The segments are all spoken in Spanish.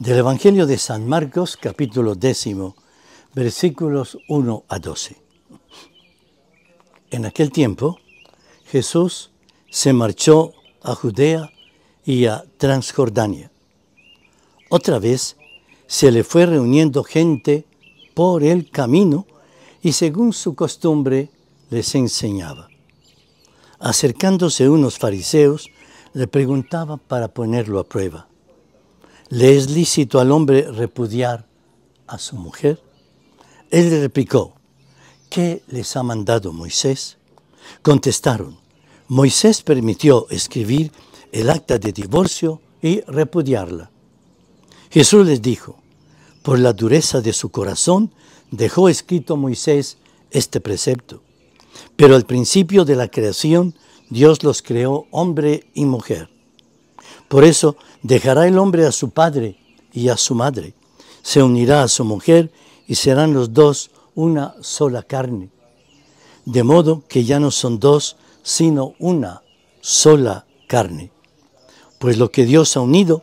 Del Evangelio de San Marcos, capítulo décimo, versículos 1 a 12. En aquel tiempo, Jesús se marchó a Judea y a Transjordania. Otra vez se le fue reuniendo gente por el camino y según su costumbre les enseñaba. Acercándose unos fariseos, le preguntaba para ponerlo a prueba. ¿Le es lícito al hombre repudiar a su mujer? Él le replicó, ¿qué les ha mandado Moisés? Contestaron, Moisés permitió escribir el acta de divorcio y repudiarla. Jesús les dijo, por la dureza de su corazón dejó escrito Moisés este precepto. Pero al principio de la creación Dios los creó hombre y mujer. Por eso dejará el hombre a su padre y a su madre, se unirá a su mujer y serán los dos una sola carne. De modo que ya no son dos, sino una sola carne. Pues lo que Dios ha unido,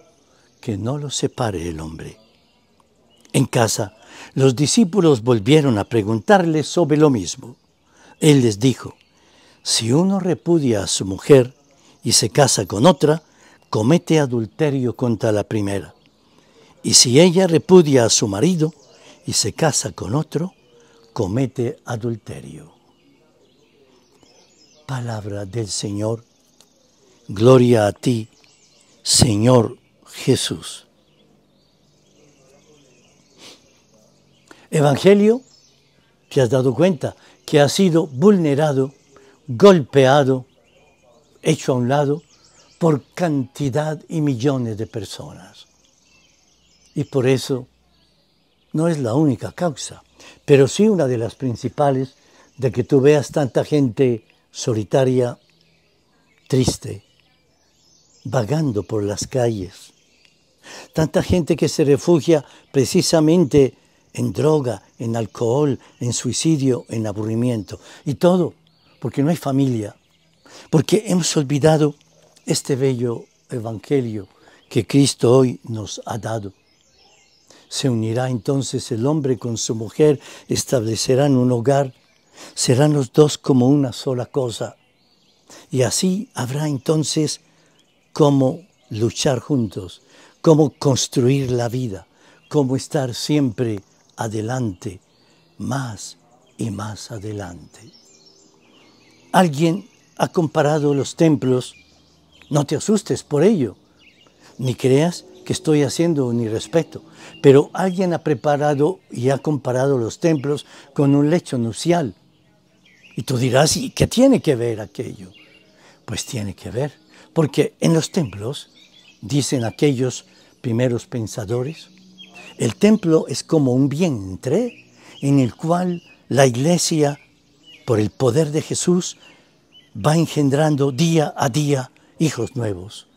que no lo separe el hombre. En casa, los discípulos volvieron a preguntarle sobre lo mismo. Él les dijo, si uno repudia a su mujer y se casa con otra, comete adulterio contra la primera. Y si ella repudia a su marido y se casa con otro, comete adulterio. Palabra del Señor. Gloria a ti, Señor Jesús. Evangelio, te has dado cuenta que ha sido vulnerado, golpeado, hecho a un lado por cantidad y millones de personas. Y por eso no es la única causa, pero sí una de las principales de que tú veas tanta gente solitaria, triste, vagando por las calles. Tanta gente que se refugia precisamente en droga, en alcohol, en suicidio, en aburrimiento. Y todo porque no hay familia, porque hemos olvidado este bello Evangelio que Cristo hoy nos ha dado. Se unirá entonces el hombre con su mujer, establecerán un hogar, serán los dos como una sola cosa. Y así habrá entonces cómo luchar juntos, cómo construir la vida, cómo estar siempre adelante, más y más adelante. Alguien ha comparado los templos no te asustes por ello, ni creas que estoy haciendo un respeto, pero alguien ha preparado y ha comparado los templos con un lecho nupcial. Y tú dirás, ¿y qué tiene que ver aquello? Pues tiene que ver, porque en los templos, dicen aquellos primeros pensadores, el templo es como un vientre en el cual la iglesia, por el poder de Jesús, va engendrando día a día hijos nuevos.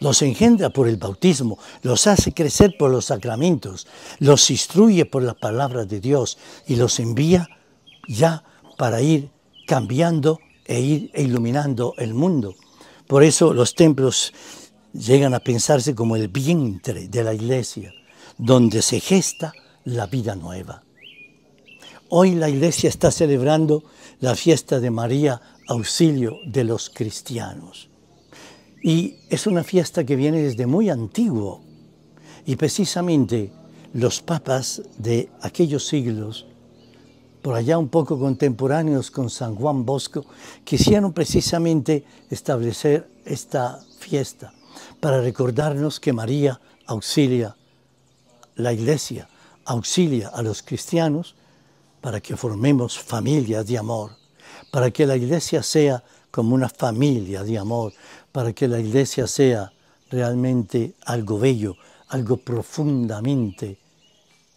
Los engendra por el bautismo, los hace crecer por los sacramentos, los instruye por la palabra de Dios y los envía ya para ir cambiando e ir iluminando el mundo. Por eso los templos llegan a pensarse como el vientre de la iglesia, donde se gesta la vida nueva. Hoy la iglesia está celebrando la fiesta de María, auxilio de los cristianos. Y es una fiesta que viene desde muy antiguo. Y precisamente los papas de aquellos siglos, por allá un poco contemporáneos con San Juan Bosco, quisieron precisamente establecer esta fiesta para recordarnos que María auxilia la iglesia, auxilia a los cristianos para que formemos familias de amor, para que la iglesia sea como una familia de amor, para que la iglesia sea realmente algo bello, algo profundamente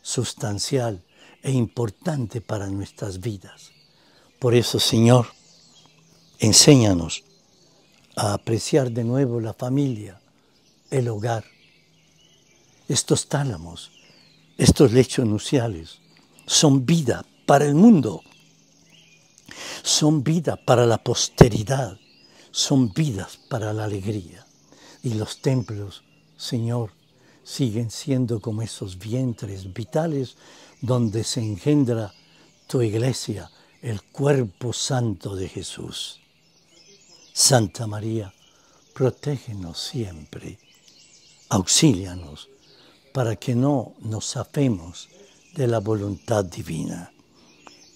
sustancial e importante para nuestras vidas. Por eso, Señor, enséñanos a apreciar de nuevo la familia, el hogar, estos tálamos, estos lechos nuciales, son vida para el mundo. Son vida para la posteridad, son vidas para la alegría. Y los templos, Señor, siguen siendo como esos vientres vitales donde se engendra tu iglesia, el cuerpo santo de Jesús. Santa María, protégenos siempre, auxílianos para que no nos afemos de la voluntad divina.